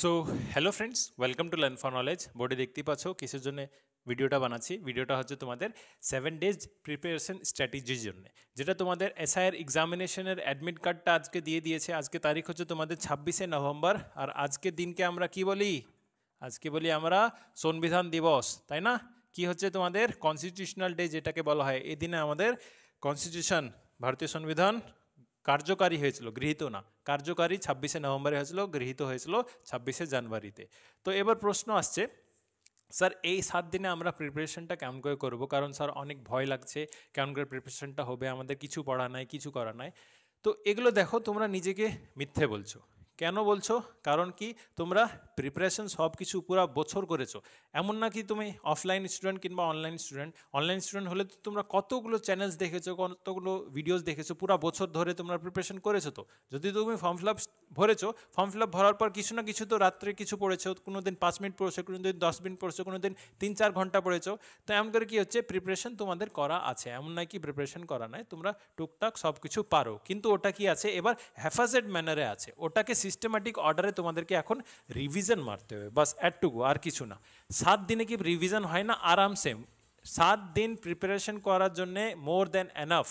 so hello friends welcome to learn for knowledge বোর্ডে দেখতে পাচ্ছ কিসের জন্য ভিডিওটা বানাচ্ছি ভিডিওটা হচ্ছে তোমাদের সেভেন ডেজ প্রিপারেশন স্ট্র্যাটেজির জন্য যেটা তোমাদের এসআইয়ের এক্সামিনেশনের অ্যাডমিট কার্ডটা আজকে দিয়ে দিয়েছে আজকে তারিখ হচ্ছে তোমাদের ছাব্বিশে নভেম্বর আর আজকে দিনকে আমরা কি বলি আজকে বলি আমরা সংবিধান দিবস তাই না কি হচ্ছে তোমাদের কনস্টিটিউশনাল ডে যেটাকে বলা হয় এদিনে আমাদের কনস্টিটিউশন ভারতীয় সংবিধান কার্যকারী হয়েছিল গৃহীত না কার্যকারী ছাব্বিশে নভেম্বরে হয়েছিল গৃহীত হয়েছিল ছাব্বিশে জানুয়ারিতে তো এবার প্রশ্ন আসছে স্যার এই সাত দিনে আমরা প্রিপারেশনটা কেমন করে করবো কারণ স্যার অনেক ভয় লাগছে কেমন করে প্রিপারেশনটা হবে আমাদের কিছু পড়া নাই কিছু করা নাই তো এগুলো দেখো তোমরা নিজেকে মিথ্যে বলছো কেন বলছো কারণ কি তোমরা প্রিপারেশন সব কিছু পুরো বছর করেছো এমন না কি তুমি অফলাইন স্টুডেন্ট কিংবা অনলাইন স্টুডেন্ট অনলাইন স্টুডেন্ট হলে তো তোমরা কতগুলো চ্যানেলস দেখেছো কতগুলো ভিডিওস দেখেছো পুরো বছর ধরে তোমরা প্রিপারেশন করেছো তো যদি তুমি ফর্ম ফিল আপ ভরেছো ফর্ম ফিল আপ ভরার পর কিছু না কিছু তো রাত্রে কিছু পড়েছো কোনো দিন পাঁচ মিনিট পড়েছো কোনো দিন দশ মিনিট পড়েছো কোনো দিন তিন চার ঘন্টা পড়েছো তো এমন করে কী হচ্ছে প্রিপারেশন তোমাদের করা আছে এমন নয় কি প্রিপারেশন করা নয় তোমরা টুকটাক সব কিছু পারো কিন্তু ওটা কি আছে এবার হ্যাফাজেড ম্যানারে আছে ওটাকে সিস্টেম্যাটিক অর্ডারে তোমাদেরকে এখন রিভিশন মারতে হবে বাস টুকু আর কিছু না সাত দিনে কি রিভিশন হয় না আরামসে সাত দিন প্রিপারেশন করার জন্যে মোর দ্যান এনাফ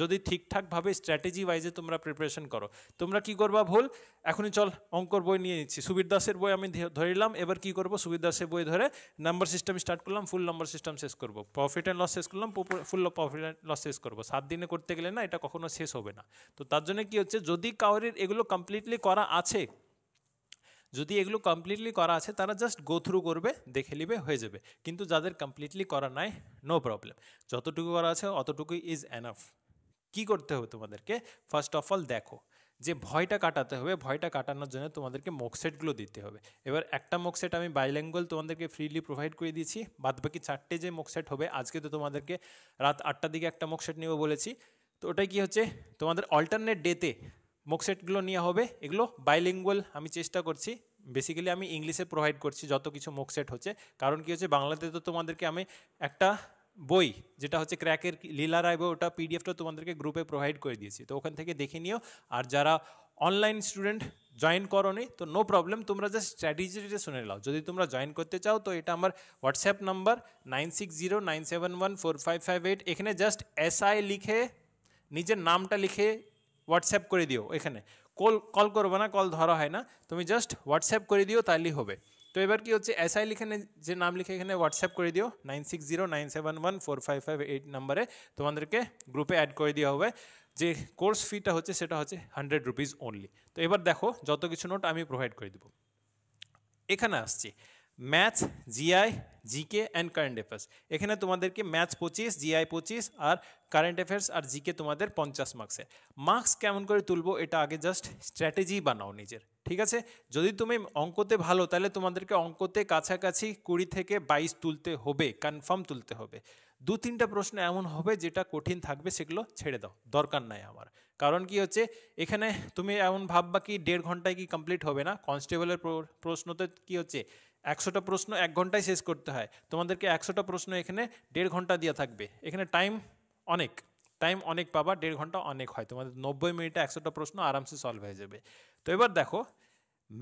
যদি ঠিকঠাকভাবে স্ট্র্যাটেজি ওয়াইজে তোমরা প্রিপারেশন করো তোমরা কি করবা ভুল এখনই চল অঙ্কর বই নিয়ে নিচ্ছি সুবীর দাসের বই আমি ধরিলাম এবার কি করব সুবীর দাসের বই ধরে নাম্বার সিস্টেম স্টার্ট করলাম ফুল নাম্বার সিস্টেম শেষ করব প্রফিট অ্যান্ড লস শেষ করলাম ফুল প্রফিট অ্যান্ড লস শেষ করবো সাত দিনে করতে গেলে না এটা কখনো শেষ হবে না তো তার জন্য কি হচ্ছে যদি কাউরের এগুলো কমপ্লিটলি করা আছে যদি এগুলো কমপ্লিটলি করা আছে তারা জাস্ট গো থ্রু করবে দেখে নিবে হয়ে যাবে কিন্তু যাদের কমপ্লিটলি করা নাই নো প্রবলেম যতটুকু করা আছে অতটুকুই ইজ অ্যানাফ কি করতে হবে তোমাদেরকে ফার্স্ট অফ অল দেখো যে ভয়টা কাটাতে হবে ভয়টা কাটানোর জন্য তোমাদেরকে মকসেটগুলো দিতে হবে এবার একটা মকসেট আমি বাইল্যাঙ্গুয়াল তোমাদেরকে ফ্রিলি প্রোভাইড করে দিয়েছি বাদবাকি চারটে যে মকসেট হবে আজকে তো তোমাদেরকে রাত আটটার দিকে একটা মকসেট নেব বলেছি তো ওটাই কী হচ্ছে তোমাদের অল্টারনেট ডেতে মকসেটগুলো নেওয়া হবে এগুলো বাইল্যাঙ্গুয়াল আমি চেষ্টা করছি বেসিক্যালি আমি ইংলিশে প্রোভাইড করছি যত কিছু মকসেট হচ্ছে কারণ কি হচ্ছে বাংলাতে তো তোমাদেরকে আমি একটা বই যেটা হচ্ছে ক্র্যাকের লীলা রায় বই ওটা পিডিএফটা তোমাদেরকে গ্রুপে প্রোভাইড করে দিয়েছি তো ওখান থেকে দেখে নিও আর যারা অনলাইন স্টুডেন্ট জয়েন করো নি তো নো প্রবলেম তোমরা জাস্ট স্ট্র্যাটেজিটা শুনে নাও যদি তোমরা জয়েন করতে চাও তো এটা আমার WhatsApp number nine six zero nine seven one four five five eight এখানে জাস্ট এসআই লিখে নিজের নামটা লিখে হোয়াটসঅ্যাপ করে দিও এখানে কল কল করবো না কল ধরা হয় না তুমি জাস্ট হোয়াটসঅ্যাপ করে দিও তাহলেই হবে তো এবার কি হচ্ছে এসআই লিখেনে যে নাম লিখে এখানে হোয়াটসঅ্যাপ করে দিও nine six zero nine seven one four five five eight নাম্বারে তোমাদেরকে গ্রুপে অ্যাড করে দেওয়া হবে যে কোর্স ফিটা হচ্ছে সেটা হচ্ছে হান্ড্রেড রুপিস অনলি তো এবার দেখো যত কিছু নোট আমি প্রোভাইড করে দেবো এখানে আসছি math GI GK and current affairs এখানে তোমাদেরকে ম্যাথ পঁচিশ জিআই পঁচিশ আর কারেন্ট অ্যাফেয়ার্স আর জিকে তোমাদের পঞ্চাশ মার্কসের মার্কস কেমন করে তুলবো এটা আগে জাস্ট স্ট্র্যাটেজি বানাও নিজের ঠিক আছে যদি তুমি অঙ্কতে ভালো তাহলে তোমাদেরকে অঙ্কতে কাছাকাছি কুড়ি থেকে বাইশ তুলতে হবে কনফার্ম তুলতে হবে দু তিনটা প্রশ্ন এমন হবে যেটা কঠিন থাকবে সেগুলো ছেড়ে দাও দরকার নাই আমার কারণ কি হচ্ছে এখানে তুমি এমন ভাববা কি দেড় ঘন্টায় কি কমপ্লিট হবে না কনস্টেবলের প্রশ্নতে কি হচ্ছে একশোটা প্রশ্ন এক ঘন্টায় শেষ করতে হয় তোমাদেরকে একশোটা প্রশ্ন এখানে দেড় ঘন্টা দেওয়া থাকবে এখানে টাইম অনেক টাইম অনেক পাবা দেড় ঘন্টা অনেক হয় তোমাদের নব্বই মিনিটে একশোটা প্রশ্ন আরামসে সলভ হয়ে যাবে তো এবার দেখো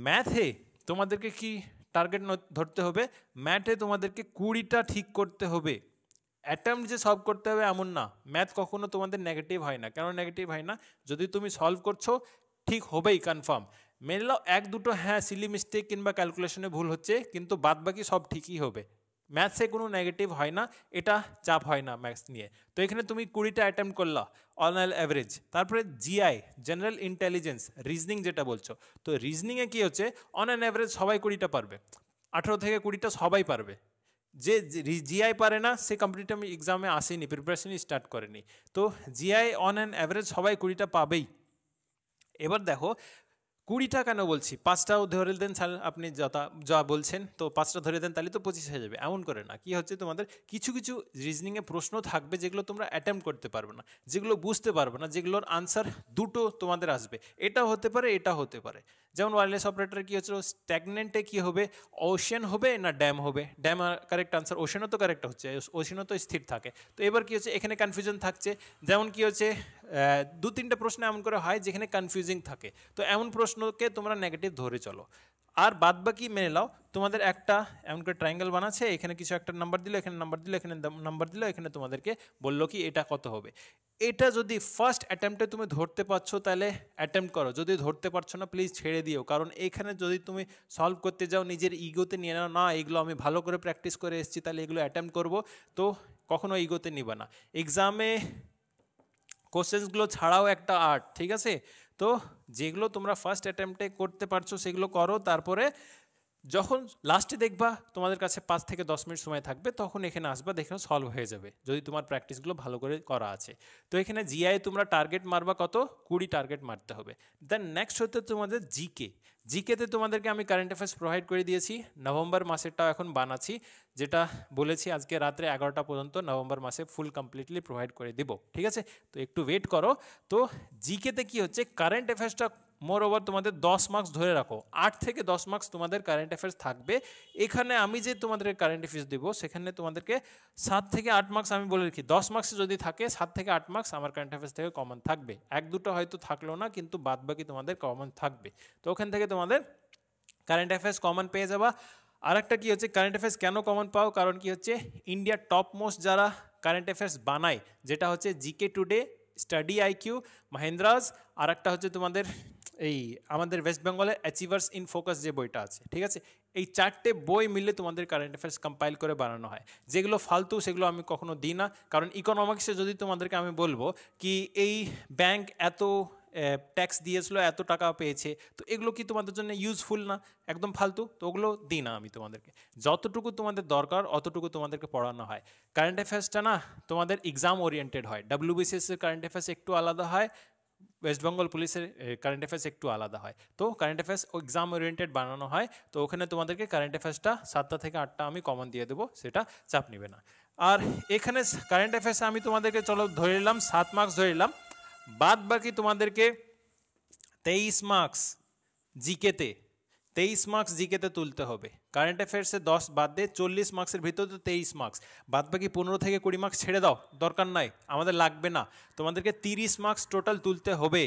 ম্যাথে তোমাদেরকে কি টার্গেট ধরতে হবে ম্যাথে তোমাদেরকে কুড়িটা ঠিক করতে হবে অ্যাটেম্প যে সলভ করতে হবে এমন না ম্যাথ কখনো তোমাদের নেগেটিভ হয় না কেন নেগেটিভ হয় না যদি তুমি সলভ করছো ঠিক হবেই কনফার্ম মেনলাও এক দুটো হ্যাঁ সিলি মিস্টেক কিংবা ক্যালকুলেশনে ভুল হচ্ছে কিন্তু বাদ বাকি সব ঠিকই হবে ম্যাথসে কোনো নেগেটিভ হয় না এটা চাপ হয় না ম্যাথস নিয়ে তো এখানে তুমি কুড়িটা অ্যাটেম্প করলা অনাল অ্যাভারেজ তারপরে জিআই জেনারেল ইন্টেলিজেন্স রিজনিং যেটা বলছো তো রিজনিংয়ে কী হচ্ছে অন অ্যান অ্যাভারেজ সবাই কুড়িটা পারবে আঠেরো থেকে কুড়িটা সবাই পারবে যে জিআই পারে না সে কম্পিটিটিভ এক্সামে আসেনি প্রিপারেশনই স্টার্ট করেনি তো জিআই অন অ্যান অ্যাভারেজ সবাই কুড়িটা পাবেই এবার দেখো কুড়িটা কেন বলছি পাঁচটাও ধরে দেন স্যার আপনি যা যা বলছেন তো পাঁচটা ধরে দেন তাহলে তো পঁচিশ হয়ে যাবে এমন করে না কি হচ্ছে তোমাদের কিছু কিছু রিজনিংয়ে প্রশ্ন থাকবে যেগুলো তোমরা অ্যাটেম্প করতে পারবে না যেগুলো বুঝতে পারবে না যেগুলোর আনসার দুটো তোমাদের আসবে এটা হতে পারে এটা হতে পারে যেমন ওয়ারলেস অপারেটর কী হচ্ছিল স্ট্যাগনেন্টে কী হবে ওশেন হবে না ড্যাম হবে ড্যাম কারেক্ট আনসার ওশেনও তো কারেক্ট হচ্ছে ওশেনও তো স্থির থাকে তো এবার কী হচ্ছে এখানে কনফিউশন থাকছে যেমন কী হচ্ছে দু তিনটা প্রশ্ন এমন করে হয় যেখানে কনফিউজিং থাকে তো এমন প্রশ্নকে তোমরা নেগেটিভ ধরে চলো আর বাদ বাকি মেনে নাও তোমাদের একটা এমন করে ট্রায়াঙ্গেল বানাচ্ছে এখানে কিছু একটা নাম্বার দিল এখানে নাম্বার দিল এখানে নাম্বার দিল এখানে তোমাদেরকে বললো কি এটা কত হবে এটা যদি ফার্স্ট অ্যাটেম্পটে তুমি ধরতে পারছো তাহলে অ্যাটেম্প করো যদি ধরতে পারছো না প্লিজ ছেড়ে দিও কারণ এখানে যদি তুমি সলভ করতে যাও নিজের ইগোতে নিয়ে নাও না এগুলো আমি ভালো করে প্র্যাকটিস করে এসেছি তাহলে এগুলো অ্যাটেম্প করব তো কখনো ইগোতে নিবে না এক্সামে কোশ্চেন্সগুলো ছাড়াও একটা আর্ট ঠিক আছে তো যেগুলো তোমরা ফার্স্ট অ্যাটেম্পটে করতে পারছো সেগুলো করো তারপরে যখন লাস্টে দেখবা তোমাদের কাছে পাঁচ থেকে দশ মিনিট সময় থাকবে তখন এখানে আসবা দেখে সলভ হয়ে যাবে যদি তোমার প্র্যাকটিসগুলো ভালো করে করা আছে তো এখানে জিআই তোমরা টার্গেট মারবা কত কুড়ি টার্গেট মারতে হবে দেন নেক্সট হতে তোমাদের জিকে জিকেতে তোমাদেরকে আমি কারেন্ট অ্যাফেয়ার্স প্রোভাইড করে দিয়েছি নভেম্বর মাসেরটাও এখন বানাচ্ছি যেটা বলেছি আজকে রাত্রে এগারোটা পর্যন্ত নভেম্বর মাসে ফুল কমপ্লিটলি প্রোভাইড করে দিব ঠিক আছে তো একটু ওয়েট করো তো জিকেতে কি হচ্ছে কারেন্ট অ্যাফেয়ার্সটা মোর ওভার তোমাদের দশ মার্ক্স ধরে রাখো আট থেকে দশ মার্ক্স তোমাদের কারেন্ট অ্যাফেয়ার্স থাকবে এখানে আমি যে তোমাদের কারেন্ট অ্যাফেয়ার্স দেবো সেখানে তোমাদেরকে সাত থেকে আট মার্কস আমি বলে রাখি দশ মার্ক্স যদি থাকে সাত থেকে আট মার্কস আমার কারেন্ট অ্যাফেয়ার্স থেকে কমন থাকবে এক দুটো হয়তো থাকলো না কিন্তু বাদবাকি তোমাদের কমন থাকবে তো ওখান থেকে তোমাদের কারেন্ট অ্যাফেয়ার্স কমন পেয়ে যাবা আর একটা কী হচ্ছে কারেন্ট অ্যাফেয়ার্স কেন কমন পাও কারণ কি হচ্ছে ইন্ডিয়ার টপ মোস্ট যারা কারেন্ট অ্যাফেয়ার্স বানায় যেটা হচ্ছে GK today study IQ Mahendras আর একটা হচ্ছে তোমাদের এই আমাদের ওয়েস্ট বেঙ্গলে অ্যাচিভার্স ইন ফোকাস যে বইটা আছে ঠিক আছে এই চারটে বই মিলে তোমাদের কারেন্ট অ্যাফেয়ার্স কম্পাইল করে বানানো হয় যেগুলো ফালতু সেগুলো আমি কখনো দিই না কারণ ইকোনমিক্সে যদি তোমাদেরকে আমি বলবো কি এই ব্যাংক এত ট্যাক্স দিয়েছিলো এত টাকা পেয়েছে তো এগুলো কি তোমাদের জন্য ইউজফুল না একদম ফালতু তো ওগুলো দিই না আমি তোমাদেরকে যতটুকু তোমাদের দরকার অতটুকু তোমাদেরকে পড়ানো হয় কারেন্ট অ্যাফেয়ার্সটা না তোমাদের এক্সাম ওরিয়েন্টেড হয় ডাব্লিউবিসিএসের কারেন্ট অ্যাফেয়ার্স একটু আলাদা হয় ওয়েস্ট বেঙ্গল পুলিশের কারেন্ট অ্যাফেয়ার্স একটু আলাদা হয় তো কারেন্ট অ্যাফেয়ার্স এক্সাম ওরিয়েন্টেড বানানো হয় তো ওখানে তোমাদেরকে কারেন্ট অ্যাফেয়ার্সটা সাতটা থেকে আটটা আমি কমন দিয়ে দেবো সেটা চাপ নেবে না আর এখানে কারেন্ট অ্যাফেয়ার্সে আমি তোমাদেরকে চলো ধরে নিলাম সাত মার্কস ধরে নিলাম বাদ বাকি তোমাদেরকে তেইশ মার্কস জিকেতে তেইশ মার্কস জিকেতে তুলতে হবে কারেন্ট অ্যাফেয়ার্সে দশ বাদ দিয়ে চল্লিশ মার্কসের ভিতরে তো তেইশ মার্কস বাদ বাকি পনেরো থেকে কুড়ি মার্কস ছেড়ে দাও দরকার নাই আমাদের লাগবে না তোমাদেরকে তিরিশ মার্কস টোটাল তুলতে হবে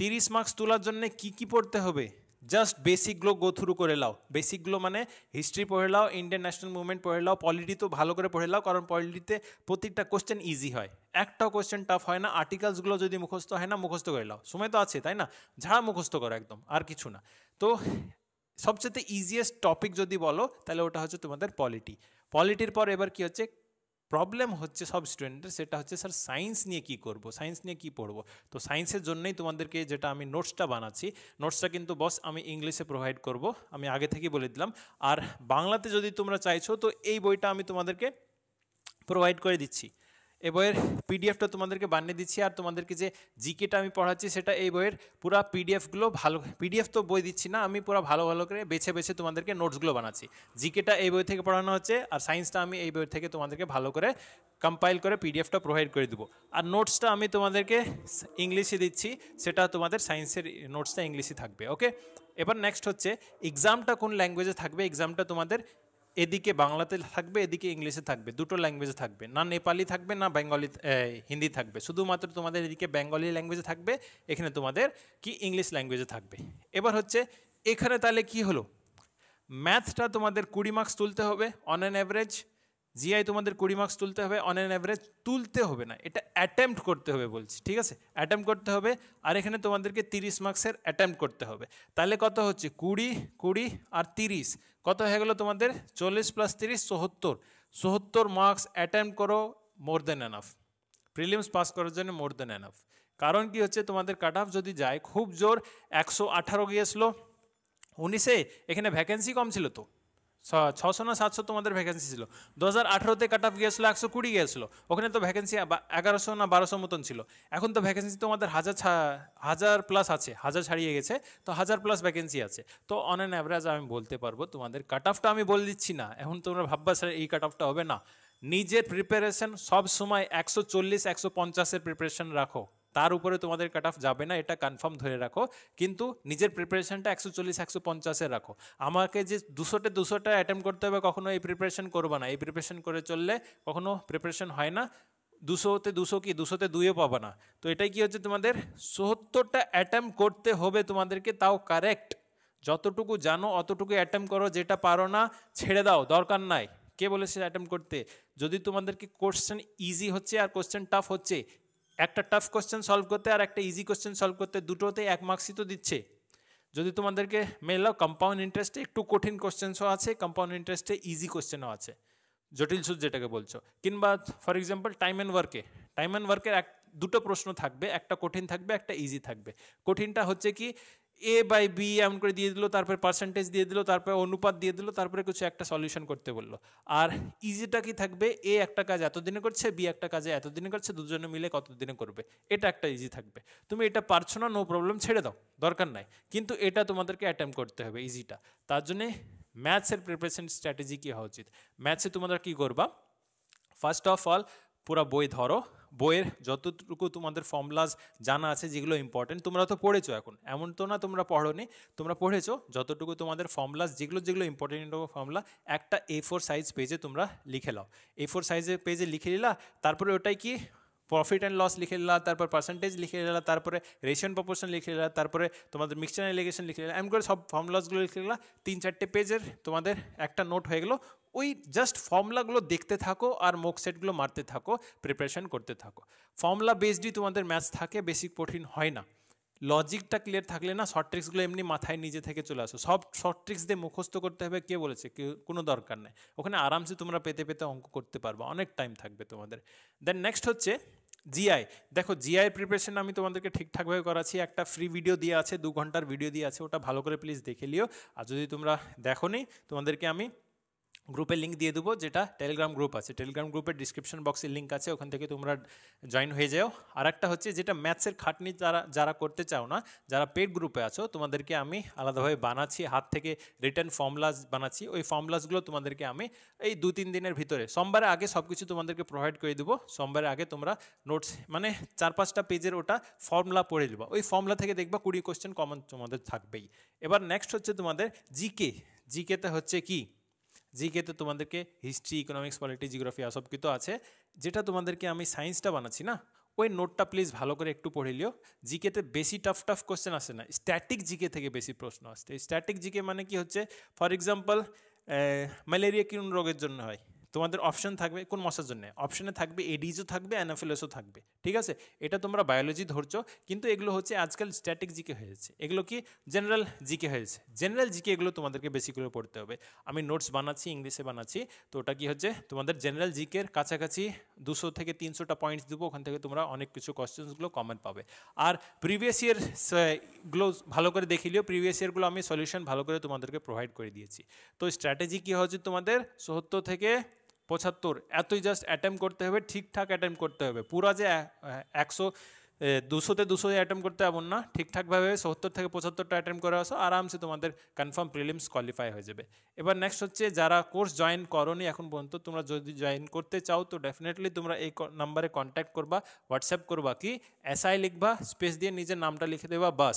তিরিশ মার্কস তোলার জন্য কি কি পড়তে হবে জাস্ট বেসিকগুলো গো থ্রু করে লাও বেসিকগুলো মানে হিস্ট্রি পড়ে লাও ইন্ডিয়ান ন্যাশনাল মুভমেন্ট পড়ে লাও পলিটি তো ভালো করে পড়ে লাও কারণ পলিটিতে প্রত্যেকটা কোশ্চেন ইজি হয় একটাও কোশ্চেন টাফ হয় না আর্টিকেলসগুলো যদি মুখস্থ হয় না মুখস্থ করে লাও সময় তো আছে তাই না ঝাড়া মুখস্থ করো একদম আর কিছু না তো সবচেয়ে ইজিয়েস্ট টপিক যদি বলো তাহলে ওটা হচ্ছে তোমাদের পলিটি পলিটির পর এবার কি হচ্ছে প্রবলেম হচ্ছে সব স্টুডেন্টের সেটা হচ্ছে স্যার সায়েন্স নিয়ে কি করব সায়েন্স নিয়ে কি পড়ব তো সায়েন্সের জন্যই তোমাদেরকে যেটা আমি নোটসটা বানাচ্ছি নোটসটা কিন্তু বস আমি ইংলিশে প্রোভাইড করব আমি আগে থেকেই বলে দিলাম আর বাংলাতে যদি তোমরা চাইছো তো এই বইটা আমি তোমাদেরকে প্রোভাইড করে দিচ্ছি এই বইয়ের পিডিএফটা তোমাদেরকে বানিয়ে দিচ্ছি আর তোমাদেরকে যে জিকেটা আমি পড়াচ্ছি সেটা এই বইয়ের পুরা পিডিএফগুলো ভালো পিডিএফ তো বই দিচ্ছি না আমি পুরো ভালো ভালো করে বেছে বেছে তোমাদেরকে নোটসগুলো বানাচ্ছি জিকেটা এই বই থেকে পড়ানো হচ্ছে আর সায়েন্সটা আমি এই বই থেকে তোমাদেরকে ভালো করে কম্পাইল করে পিডিএফটা প্রোভাইড করে দেবো আর নোটসটা আমি তোমাদেরকে ইংলিশে দিচ্ছি সেটা তোমাদের সায়েন্সের নোটসটা ইংলিশে থাকবে ওকে এবার নেক্সট হচ্ছে এক্সামটা কোন ল্যাঙ্গুয়েজে থাকবে এক্সামটা তোমাদের এদিকে বাংলাতে থাকবে এদিকে ইংলিশে থাকবে দুটো ল্যাঙ্গুয়েজে থাকবে না নেপালি থাকবে না বেঙ্গলি হিন্দি থাকবে শুধুমাত্র তোমাদের এদিকে বেঙ্গলি ল্যাঙ্গুয়েজে থাকবে এখানে তোমাদের কি ইংলিশ ল্যাঙ্গুয়েজে থাকবে এবার হচ্ছে এখানে তাহলে কি হলো ম্যাথটা তোমাদের কুড়ি মার্কস তুলতে হবে অন অ্যান অ্যাভারেজ জিআই তোমাদের কুড়ি মার্কস তুলতে হবে অন অ্যান অ্যাভারেজ তুলতে হবে না এটা অ্যাটেম্প্ট করতে হবে বলছি ঠিক আছে অ্যাটেম্প করতে হবে আর এখানে তোমাদেরকে তিরিশ মার্কসের অ্যাটেম্প করতে হবে তাহলে কত হচ্ছে কুড়ি কুড়ি আর তিরিশ কত হয়ে গেলো তোমাদের চল্লিশ প্লাস তিরিশ চৌহত্তর চৌহত্তর মার্কস অ্যাটেম্প করো more than enough prelims pass করার জন্য মোর দেন অ্যানাফ কারণ কি হচ্ছে তোমাদের কাট অফ যদি যায় খুব জোর একশো আঠারো গিয়েছিলো উনিশে এখানে ভ্যাকেন্সি কম ছিল তো ছশো না সাতশো তোমাদের ভ্যাকেন্সি ছিল দু হাজার আঠেরোতে কাট অফ গিয়েছিলো একশো কুড়ি গিয়েছিলো ওখানে তো ভ্যাকেন্সি এগারোশো না বারোশো মতন ছিল এখন তো ভ্যাকেন্সি তোমাদের হাজার হাজার প্লাস আছে হাজার ছাড়িয়ে গেছে তো হাজার প্লাস ভ্যাকেন্সি আছে তো অন অ্যান অ্যাভারেজ আমি বলতে পারবো তোমাদের কাট অফটা আমি বলে দিচ্ছি না এখন তোমরা ভাববা স্যার এই কাট অফটা হবে না নিজের প্রিপারেশন সব সময় একশো চল্লিশ একশো পঞ্চাশের প্রিপারেশন রাখো তার উপরে তোমাদের কাট অফ যাবে না এটা কনফার্ম ধরে রাখো কিন্তু নিজের প্রিপারেশনটা একশো চল্লিশ একশো পঞ্চাশে রাখো আমাকে যে দুশোটা দুশোটা অ্যাটেম্প করতে হবে কখনো এই প্রিপারেশন করবো না এই প্রিপারেশন করে চললে কখনো প্রিপারেশন হয় না দুশোতে দুশো কি দুশোতে দুইও পাবো না তো এটাই কী হচ্ছে তোমাদের সত্তরটা অ্যাটেম্প করতে হবে তোমাদেরকে তাও কারেক্ট যতটুকু জানো অতটুকু অ্যাটেম্প করো যেটা পারো না ছেড়ে দাও দরকার নাই কে বলেছে অ্যাটেম্প করতে যদি তোমাদেরকে কোশ্চেন ইজি হচ্ছে আর কোশ্চেন টাফ হচ্ছে একটা টাফ কোশ্চেন সলভ করতে আর একটা ইজি কোশ্চেন সলভ করতে দুটোতে এক মার্কসই তো দিচ্ছে যদি তোমাদেরকে মেলাও কম্পাউন্ড ইন্টারেস্টে একটু কঠিন কোশ্চেনসও আছে কম্পাউন্ড ইন্টারেস্টে ইজি কোশ্চেনও আছে জটিল সুদ যেটাকে বলছো কিংবা ফর এক্সাম্পল টাইম অ্যান্ড ওয়ার্কে টাইম অ্যান্ড ওয়ার্কের এক দুটো প্রশ্ন থাকবে একটা কঠিন থাকবে একটা ইজি থাকবে কঠিনটা হচ্ছে কি এ বাই বি এমন করে দিয়ে দিল তারপরে পার্সেন্টেজ দিয়ে দিল তারপরে অনুপাত দিয়ে দিল তারপরে কিছু একটা সলিউশন করতে বললো আর ইজিটা কি থাকবে এ একটা কাজ এতদিনে করছে বি একটা কাজে এতদিনে করছে দুজনে মিলে কতদিনে করবে এটা একটা ইজি থাকবে তুমি এটা পারছো না নো প্রবলেম ছেড়ে দাও দরকার নাই কিন্তু এটা তোমাদেরকে অ্যাটেম্প করতে হবে ইজিটা তার জন্যে ম্যাথসের প্রিপারেশন স্ট্র্যাটেজি কী হওয়া উচিত ম্যাথসে তোমাদের কী করবা ফার্স্ট অফ অল পুরা বই ধরো বইয়ের যতটুকু তোমাদের ফর্মুলাস জানা আছে যেগুলো ইম্পর্টেন্ট তোমরা তো পড়েছো এখন এমন তো না তোমরা পড়োনি তোমরা পড়েছো যতটুকু তোমাদের ফর্মুলাস যেগুলো যেগুলো ইম্পর্টেন্ট ফর্মুলা একটা এ ফোর সাইজ পেজে তোমরা লিখে লাও এ ফোর সাইজের পেজে লিখে নিলা তারপরে ওটাই কি প্রফিট অ্যান্ড লস লিখে নিলা তারপর পার্সেন্টেজ লিখে নিলা তারপরে রেশন প্রপোর্শন লিখে নিলা তারপরে তোমাদের মিক্সচার এলিগেশন লিখে নিলা এমন করে সব ফর্মুলাসগুলো লিখে নিলা তিন চারটে পেজের তোমাদের একটা নোট হয়ে গেলো ওই জাস্ট ফর্মুলাগুলো দেখতে থাকো আর মুখ সেটগুলো মারতে থাকো প্রিপারেশন করতে থাকো ফর্মুলা বেসডই তোমাদের ম্যাচ থাকে বেশি কঠিন হয় না লজিকটা ক্লিয়ার থাকলে না শর্ট ট্রিক্সগুলো এমনি মাথায় নিজে থেকে চলে আসো সব শর্ট ট্রিক্স দিয়ে মুখস্থ করতে হবে কে বলেছে কোনো দরকার নেই ওখানে আরামসে তোমরা পেতে পেতে অঙ্ক করতে পারবো অনেক টাইম থাকবে তোমাদের দেন নেক্সট হচ্ছে জিআই দেখো জিআই প্রিপারেশন আমি তোমাদেরকে ঠিকঠাকভাবে করাচ্ছি একটা ফ্রি ভিডিও দিয়ে আছে দু ঘন্টার ভিডিও দিয়ে আছে ওটা ভালো করে প্লিজ দেখে লিও আর যদি তোমরা দেখো নি তোমাদেরকে আমি গ্রুপে লিঙ্ক দিয়ে দেবো যেটা টেলিগ্রাম গ্রুপ আছে টেলিগ্রাম গ্রুপের ডিসক্রিপশন বক্সে লিঙ্ক আছে ওখান থেকে তোমরা জয়েন হয়ে যাও আর একটা হচ্ছে যেটা ম্যাথসের খাটনি যারা যারা করতে চাও না যারা পেড গ্রুপে আছো তোমাদেরকে আমি আলাদাভাবে বানাচ্ছি হাত থেকে রিটার্ন ফর্মুলাস বানাচ্ছি ওই ফর্মুলাসগুলো তোমাদেরকে আমি এই দু তিন দিনের ভিতরে সোমবারের আগে সব কিছু তোমাদেরকে প্রোভাইড করে দেবো সোমবারের আগে তোমরা নোটস মানে চার পাঁচটা পেজের ওটা ফর্মুলা পড়ে দেবো ওই ফর্মুলা থেকে দেখবা কুড়ি কোশ্চেন কমন তোমাদের থাকবেই এবার নেক্সট হচ্ছে তোমাদের জিকে জিকেতে হচ্ছে কি জিকেতে তোমাদেরকে হিস্ট্রি ইকোনমিক্স পলিটি জিওগ্রাফি সব কিছু আছে যেটা তোমাদেরকে আমি সায়েন্সটা বানাচ্ছি না ওই নোটটা প্লিজ ভালো করে একটু পড়ে লিও জিকেতে বেশি টাফ টাফ কোশ্চেন আসে না স্ট্যাটিক জিকে থেকে বেশি প্রশ্ন আসছে স্ট্যাটিক জিকে মানে কি হচ্ছে ফর এক্সাম্পল ম্যালেরিয়া কোন রোগের জন্য হয় তোমাদের অপশন থাকবে কোন মশার জন্য অপশনে থাকবে এডিজও থাকবে অ্যানাফিলসও থাকবে ঠিক আছে এটা তোমরা বায়োলজি ধরছ কিন্তু এগুলো হচ্ছে আজকাল স্ট্যাটিক জিকে হয়েছে এগুলো কি জেনারেল জিকে হয়েছে জেনারেল জিকে এগুলো তোমাদেরকে বেশি করে পড়তে হবে আমি নোটস বানাচ্ছি ইংলিশে বানাচ্ছি তো ওটা কি হচ্ছে তোমাদের জেনারেল জিকের কাছাকাছি দুশো থেকে তিনশোটা পয়েন্টস দেবো ওখান থেকে তোমরা অনেক কিছু কোয়েশ্চেন্সগুলো কমন পাবে আর প্রিভিয়াস ইয়ারগুলো ভালো করে দেখিলেও প্রিভিয়াস ইয়ারগুলো আমি সলিউশন ভালো করে তোমাদেরকে প্রোভাইড করে দিয়েছি তো স্ট্র্যাটেজি কী হচ্ছে তোমাদের সত্তর থেকে পঁচাত্তর এতই জাস্ট অ্যাটেম্প করতে হবে ঠিকঠাক অ্যাটেম্প করতে হবে পুরা যে একশো দুশোতে দুশো অ্যাটেম্প করতে এমন না ঠিকঠাকভাবে সত্তর থেকে পঁচাত্তরটা অ্যাটেম্প করে আসো আরামসে তোমাদের কনফার্ম প্রিলিমস কোয়ালিফাই হয়ে যাবে এবার নেক্সট হচ্ছে যারা কোর্স জয়েন করনি এখন পর্যন্ত তোমরা যদি জয়েন করতে চাও তো ডেফিনেটলি তোমরা এই নাম্বারে কন্ট্যাক্ট করবা হোয়াটসঅ্যাপ করবা কি এসআই লিখবা স্পেস দিয়ে নিজের নামটা লিখে দেবা বাস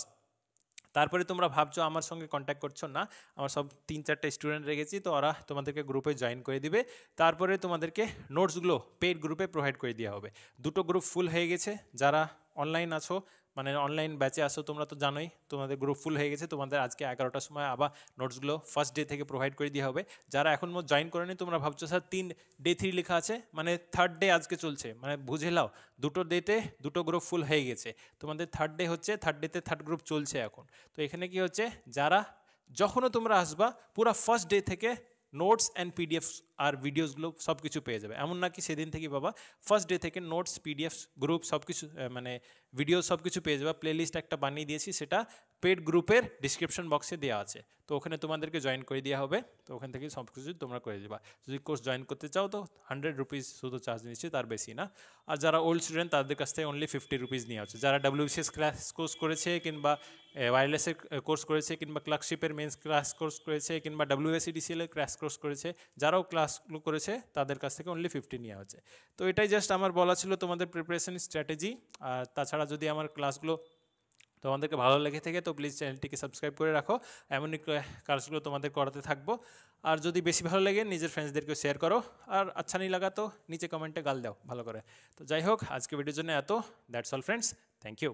তারপরে তোমরা ভাবছো আমার সঙ্গে কন্ট্যাক্ট করছো না আমার সব তিন চারটে স্টুডেন্ট রেখেছি তো ওরা তোমাদেরকে গ্রুপে জয়েন করে দিবে তারপরে তোমাদেরকে নোটসগুলো পেড গ্রুপে প্রোভাইড করে দেওয়া হবে দুটো গ্রুপ ফুল হয়ে গেছে যারা অনলাইন আছো মানে অনলাইন ব্যাচে আসো তোমরা তো জানোই তোমাদের গ্রুপ ফুল হয়ে গেছে তোমাদের আজকে এগারোটার সময় আবার নোটসগুলো ফার্স্ট ডে থেকে প্রোভাইড করে দেওয়া হবে যারা এখন জয়েন করেনি তোমরা ভাবছো স্যার তিন ডে থ্রি লেখা আছে মানে থার্ড ডে আজকে চলছে মানে বুঝে নাও দুটো ডেতে দুটো গ্রুপ ফুল হয়ে গেছে তোমাদের থার্ড ডে হচ্ছে থার্ড ডেতে থার্ড গ্রুপ চলছে এখন তো এখানে কি হচ্ছে যারা যখনও তোমরা আসবা পুরা ফার্স্ট ডে থেকে নোটস অ্যান্ড পিডিএফ আর ভিডিওসগুলো সব কিছু পেয়ে যাবে এমন না কি সেদিন থেকে বাবা ফার্স্ট ডে থেকে নোটস পিডিএফ গ্রুপ সব কিছু মানে ভিডিও সব কিছু পেয়ে যাবে প্লেলিস্ট একটা বানিয়ে দিয়েছি সেটা পেড গ্রুপের ডিসক্রিপশন বক্সে দেওয়া আছে তো ওখানে তোমাদেরকে জয়েন করে দেওয়া হবে তো ওখান থেকে সব কিছু তোমরা করে দেবা যদি কোর্স জয়েন করতে চাও তো হান্ড্রেড রুপিস শুধু চার্জ নিচ্ছে তার বেশি না আর যারা ওল্ড স্টুডেন্ট তাদের কাছ থেকে অনলি ফিফটি রুপিস নেওয়া হচ্ছে যারা ডাব্লিউবিসিএস ক্লাস কোর্স করেছে কিংবা ওয়ারলেসের কোর্স করেছে কিংবা ক্লার্কশিপের মেন্স ক্লাস কোর্স করেছে কিংবা ডাব্লিউএসিডিসিএলের ক্লাস কোর্স করেছে যারাও ক্লাসগুলো করেছে তাদের কাছ থেকে অনলি ফিফটি নেওয়া হচ্ছে তো এটাই জাস্ট আমার বলা ছিল তোমাদের প্রিপারেশন স্ট্র্যাটেজি আর তাছাড়া যদি আমার ক্লাসগুলো তো আপনাদের ভালো লেগে থেকে তো প্লিজ চ্যানেলটিকে সাবস্ক্রাইব করে রাখো এমন কিছু কার্সগুলো তোমাদের করতে থাকব আর যদি বেশি ভালো লাগে নিজের फ्रेंड्स দেরকেও শেয়ার করো আর अच्छा नहीं লাগা তো নিচে কমেন্টে গাল দাও ভালো করে তো যাই হোক আজকের ভিডিওর জন্য এত that's all friends thank you